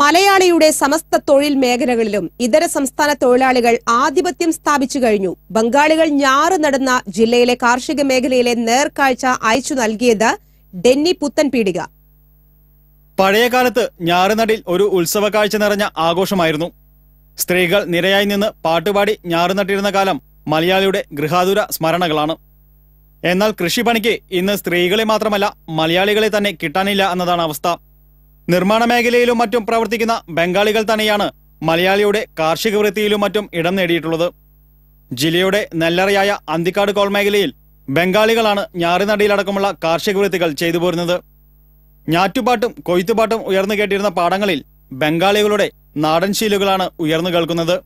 മലയാളിയുടെ സമസ്ത തൊഴിൽ മേഖലകളിലും ഇതര സംസ്ഥാന തൊഴിലാളികൾ ആധിപത്യം സ്ഥാപിച്ചു കഴിഞ്ഞു ബംഗാളികൾ ഞാറ് നടന്ന ജില്ലയിലെ കാർഷിക മേഖലയിലെ നേർക്കാഴ്ച അയച്ചു നൽകിയത് ഡെന്നി പുത്തൻ പീടിക പഴയകാലത്ത് നടിൽ ഒരു ഉത്സവ കാഴ്ച നിറഞ്ഞ ആഘോഷമായിരുന്നു സ്ത്രീകൾ നിരയായി നിന്ന് പാട്ടുപാടി നട്ടിരുന്ന കാലം മലയാളിയുടെ ഗൃഹാതുര സ്മരണകളാണ് എന്നാൽ കൃഷിപ്പണിക്ക് ഇന്ന് സ്ത്രീകളെ മാത്രമല്ല മലയാളികളെ തന്നെ കിട്ടാനില്ല എന്നതാണ് അവസ്ഥ നിർമ്മാണ മേഖലയിലും മറ്റും പ്രവർത്തിക്കുന്ന ബംഗാളികൾ തന്നെയാണ് മലയാളിയുടെ കാർഷിക വൃത്തിയിലും മറ്റും ഇടം നേടിയിട്ടുള്ളത് ജില്ലയുടെ നെല്ലറയായ അന്തിക്കാട് കോൾ മേഖലയിൽ ബംഗാളികളാണ് ഞാറിനടിയിലടക്കമുള്ള കാർഷിക വൃത്തികൾ ചെയ്തു പോരുന്നത് ഞാറ്റുപാട്ടും കൊയ്ത്തുപാട്ടും ഉയർന്നു കേട്ടിരുന്ന പാടങ്ങളിൽ ബംഗാളികളുടെ നാടൻ ശീലുകളാണ് ഉയർന്നു കേൾക്കുന്നത്